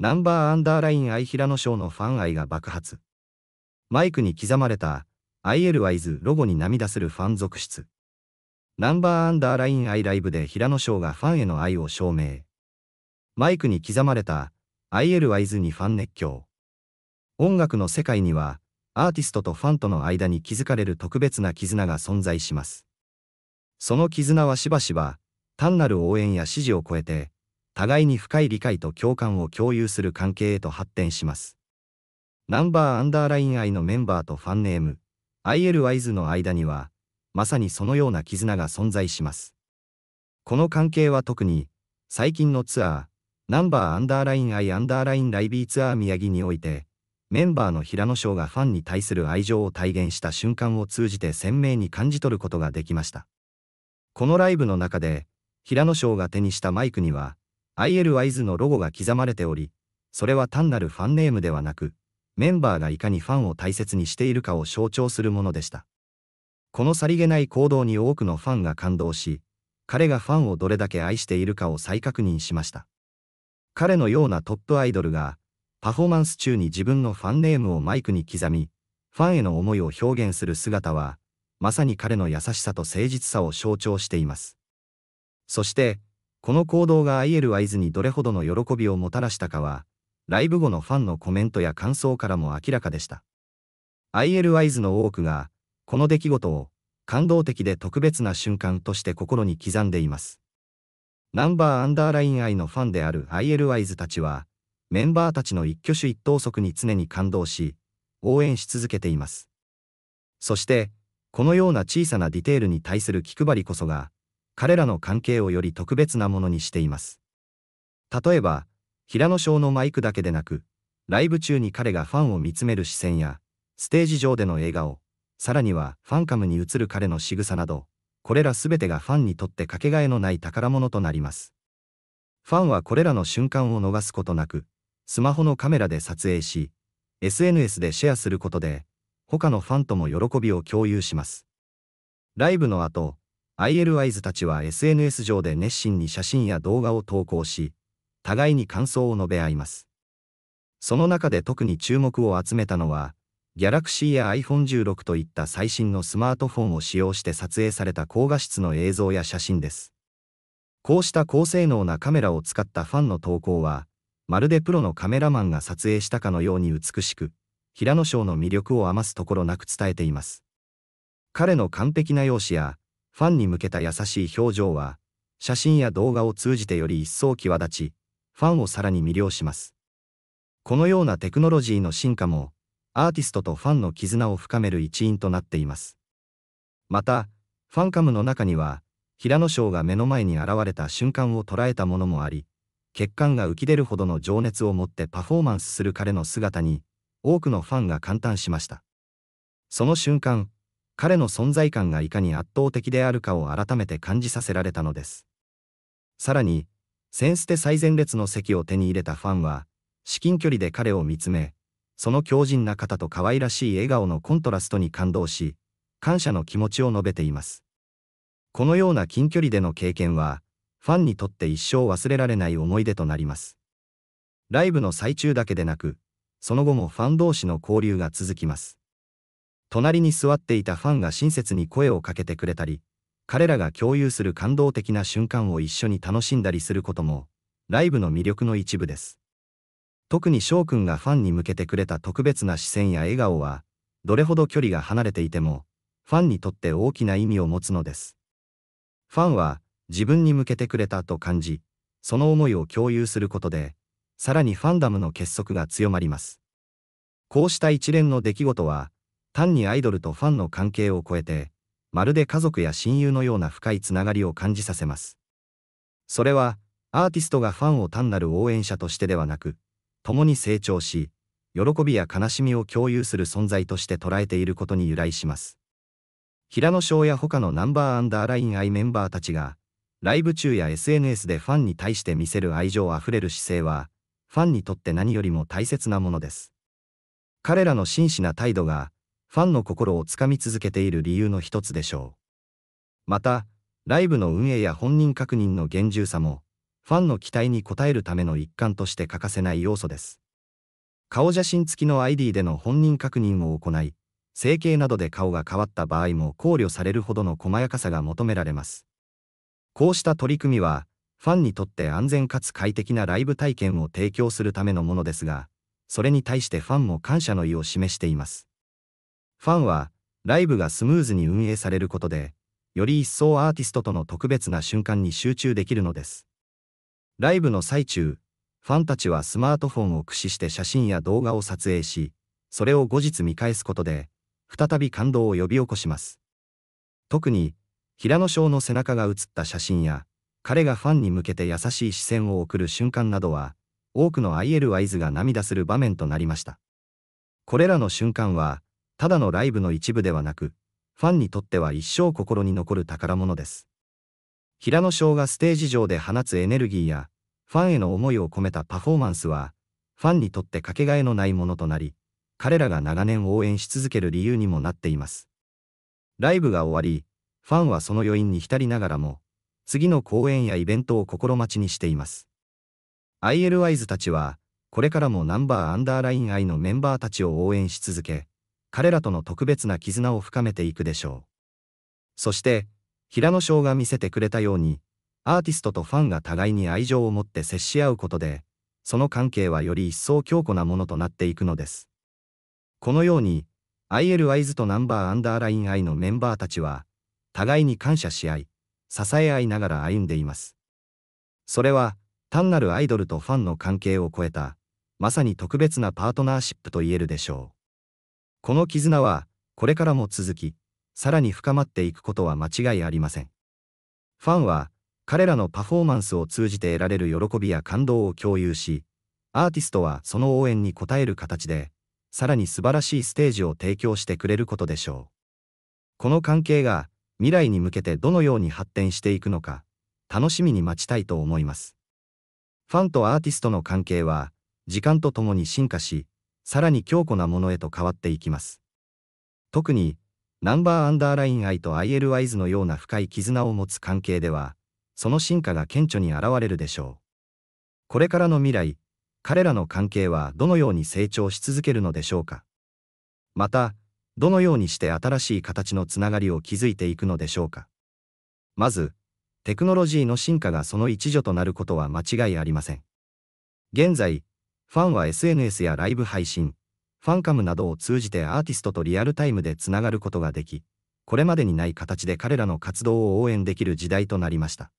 ナンバーアンダーライン愛平野賞のファン愛が爆発。マイクに刻まれた IL ワイズロゴに涙するファン続出。ナンバーアンダーライン愛ライブで平野ーがファンへの愛を証明。マイクに刻まれた IL ワイズにファン熱狂。音楽の世界にはアーティストとファンとの間に築かれる特別な絆が存在します。その絆はしばしば単なる応援や支持を超えて互いに深い理解と共感を共有する関係へと発展します。ナンバーアンダーライン愛のメンバーとファンネーム、IL y s の間には、まさにそのような絆が存在します。この関係は特に、最近のツアー、ナンバーアンダーライン愛アンダーラインライビーツアー宮城において、メンバーの平野翔がファンに対する愛情を体現した瞬間を通じて鮮明に感じ取ることができました。このライブの中で、平野翔が手にしたマイクには、IL y i のロゴが刻まれており、それは単なるファンネームではなく、メンバーがいかにファンを大切にしているかを象徴するものでした。このさりげない行動に多くのファンが感動し、彼がファンをどれだけ愛しているかを再確認しました。彼のようなトップアイドルが、パフォーマンス中に自分のファンネームをマイクに刻み、ファンへの思いを表現する姿は、まさに彼の優しさと誠実さを象徴しています。そして、この行動が IL ワイズにどれほどの喜びをもたらしたかは、ライブ後のファンのコメントや感想からも明らかでした。IL ワイズの多くが、この出来事を、感動的で特別な瞬間として心に刻んでいます。ナンバーアンダーライン愛のファンである IL ワイズたちは、メンバーたちの一挙手一投足に常に感動し、応援し続けています。そして、このような小さなディテールに対する気配りこそが、彼らの関係をより特別なものにしています。例えば、平野翔のマイクだけでなく、ライブ中に彼がファンを見つめる視線や、ステージ上での笑顔、さらにはファンカムに映る彼の仕草など、これらすべてがファンにとってかけがえのない宝物となります。ファンはこれらの瞬間を逃すことなく、スマホのカメラで撮影し、SNS でシェアすることで、他のファンとも喜びを共有します。ライブの後、IL i s たちは SNS 上で熱心に写真や動画を投稿し、互いに感想を述べ合います。その中で特に注目を集めたのは、Galaxy や iPhone16 といった最新のスマートフォンを使用して撮影された高画質の映像や写真です。こうした高性能なカメラを使ったファンの投稿は、まるでプロのカメラマンが撮影したかのように美しく、平野翔の魅力を余すところなく伝えています。彼の完璧な容姿や、ファンに向けた優しい表情は、写真や動画を通じてより一層際立ち、ファンをさらに魅了します。このようなテクノロジーの進化も、アーティストとファンの絆を深める一因となっています。また、ファンカムの中には、平野翔が目の前に現れた瞬間を捉えたものもあり、血管が浮き出るほどの情熱を持ってパフォーマンスする彼の姿に、多くのファンが感嘆しました。その瞬間、彼の存在感がいかに圧倒的であるかを改めて感じさせられたのです。さらに、センステ最前列の席を手に入れたファンは、至近距離で彼を見つめ、その強靭な肩と可愛らしい笑顔のコントラストに感動し、感謝の気持ちを述べています。このような近距離での経験は、ファンにとって一生忘れられない思い出となります。ライブの最中だけでなく、その後もファン同士の交流が続きます。隣に座っていたファンが親切に声をかけてくれたり、彼らが共有する感動的な瞬間を一緒に楽しんだりすることも、ライブの魅力の一部です。特に翔くんがファンに向けてくれた特別な視線や笑顔は、どれほど距離が離れていても、ファンにとって大きな意味を持つのです。ファンは、自分に向けてくれたと感じ、その思いを共有することで、さらにファンダムの結束が強まります。こうした一連の出来事は、単にアイドルとファンの関係を超えて、まるで家族や親友のような深いつながりを感じさせます。それは、アーティストがファンを単なる応援者としてではなく、共に成長し、喜びや悲しみを共有する存在として捉えていることに由来します。平野翔や他のナンバーアンダーラインアイメンバーたちが、ライブ中や SNS でファンに対して見せる愛情あふれる姿勢は、ファンにとって何よりも大切なものです。彼らの真摯な態度が、ファンの心をつかみ続けている理由の一つでしょう。また、ライブの運営や本人確認の厳重さも、ファンの期待に応えるための一環として欠かせない要素です。顔写真付きの ID での本人確認を行い、整形などで顔が変わった場合も考慮されるほどの細やかさが求められます。こうした取り組みは、ファンにとって安全かつ快適なライブ体験を提供するためのものですが、それに対してファンも感謝の意を示しています。ファンは、ライブがスムーズに運営されることで、より一層アーティストとの特別な瞬間に集中できるのです。ライブの最中、ファンたちはスマートフォンを駆使して写真や動画を撮影し、それを後日見返すことで、再び感動を呼び起こします。特に、平野翔の背中が写った写真や、彼がファンに向けて優しい視線を送る瞬間などは、多くの ILYs が涙する場面となりました。これらの瞬間は、ただのライブの一部ではなく、ファンにとっては一生心に残る宝物です。平野翔がステージ上で放つエネルギーや、ファンへの思いを込めたパフォーマンスは、ファンにとってかけがえのないものとなり、彼らが長年応援し続ける理由にもなっています。ライブが終わり、ファンはその余韻に浸りながらも、次の公演やイベントを心待ちにしています。ILYs たちは、これからもナンバーアンダーライン I のメンバーたちを応援し続け、彼らとの特別な絆を深めていくでしょう。そして、平野翔が見せてくれたように、アーティストとファンが互いに愛情を持って接し合うことで、その関係はより一層強固なものとなっていくのです。このように、ILIs とナンバーアンダーライン I のメンバーたちは、互いに感謝し合い、支え合いながら歩んでいます。それは、単なるアイドルとファンの関係を超えた、まさに特別なパートナーシップと言えるでしょう。この絆は、これからも続き、さらに深まっていくことは間違いありません。ファンは、彼らのパフォーマンスを通じて得られる喜びや感動を共有し、アーティストはその応援に応える形で、さらに素晴らしいステージを提供してくれることでしょう。この関係が、未来に向けてどのように発展していくのか、楽しみに待ちたいと思います。ファンとアーティストの関係は、時間とともに進化し、さらに強固なものへと変わっていきます。特に、ナンバーアンダーライン愛と i l イズのような深い絆を持つ関係では、その進化が顕著に現れるでしょう。これからの未来、彼らの関係はどのように成長し続けるのでしょうか。また、どのようにして新しい形のつながりを築いていくのでしょうか。まず、テクノロジーの進化がその一助となることは間違いありません。現在、ファンは SNS やライブ配信、ファンカムなどを通じてアーティストとリアルタイムでつながることができ、これまでにない形で彼らの活動を応援できる時代となりました。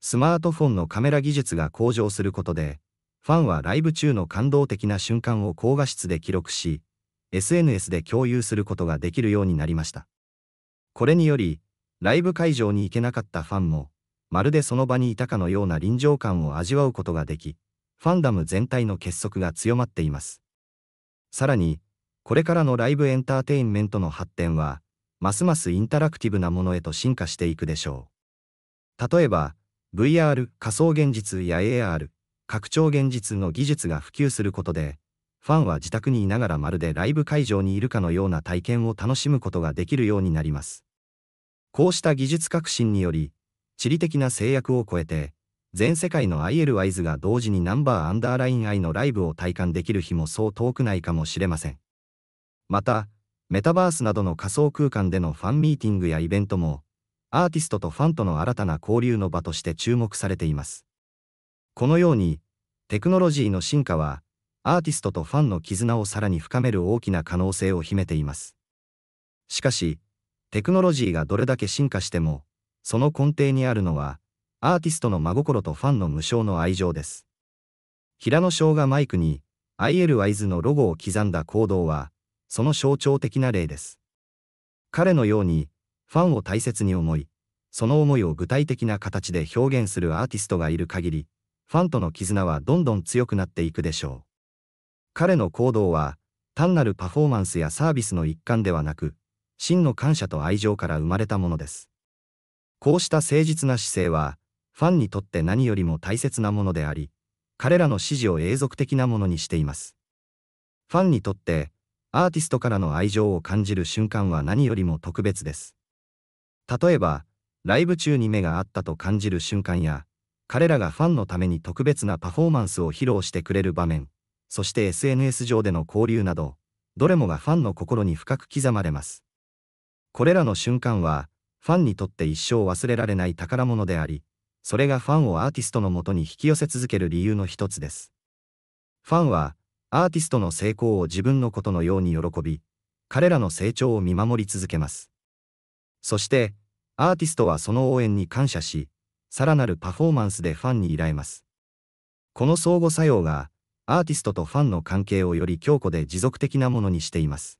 スマートフォンのカメラ技術が向上することで、ファンはライブ中の感動的な瞬間を高画質で記録し、SNS で共有することができるようになりました。これにより、ライブ会場に行けなかったファンも、まるでその場にいたかのような臨場感を味わうことができ、ファンダム全体の結束が強まっています。さらに、これからのライブエンターテインメントの発展は、ますますインタラクティブなものへと進化していくでしょう。例えば、VR、仮想現実や AR、拡張現実の技術が普及することで、ファンは自宅にいながらまるでライブ会場にいるかのような体験を楽しむことができるようになります。こうした技術革新により、地理的な制約を超えて、全世界の i l y s が同時にナンバーアンダーライン I のライブを体感できる日もそう遠くないかもしれません。また、メタバースなどの仮想空間でのファンミーティングやイベントも、アーティストとファンとの新たな交流の場として注目されています。このように、テクノロジーの進化は、アーティストとファンの絆をさらに深める大きな可能性を秘めています。しかし、テクノロジーがどれだけ進化しても、その根底にあるのは、アーティストの真心とファンの無償の愛情です。平野翔がマイクに ILIs のロゴを刻んだ行動は、その象徴的な例です。彼のように、ファンを大切に思い、その思いを具体的な形で表現するアーティストがいる限り、ファンとの絆はどんどん強くなっていくでしょう。彼の行動は、単なるパフォーマンスやサービスの一環ではなく、真の感謝と愛情から生まれたものです。こうした誠実な姿勢は、ファンにとって何よりも大切なものであり、彼らの支持を永続的なものにしています。ファンにとって、アーティストからの愛情を感じる瞬間は何よりも特別です。例えば、ライブ中に目があったと感じる瞬間や、彼らがファンのために特別なパフォーマンスを披露してくれる場面、そして SNS 上での交流など、どれもがファンの心に深く刻まれます。これらの瞬間は、ファンにとって一生忘れられない宝物であり、それがファンをアーティストのもとに引き寄せ続ける理由の一つです。ファンは、アーティストの成功を自分のことのように喜び、彼らの成長を見守り続けます。そして、アーティストはその応援に感謝し、さらなるパフォーマンスでファンに依頼ます。この相互作用が、アーティストとファンの関係をより強固で持続的なものにしています。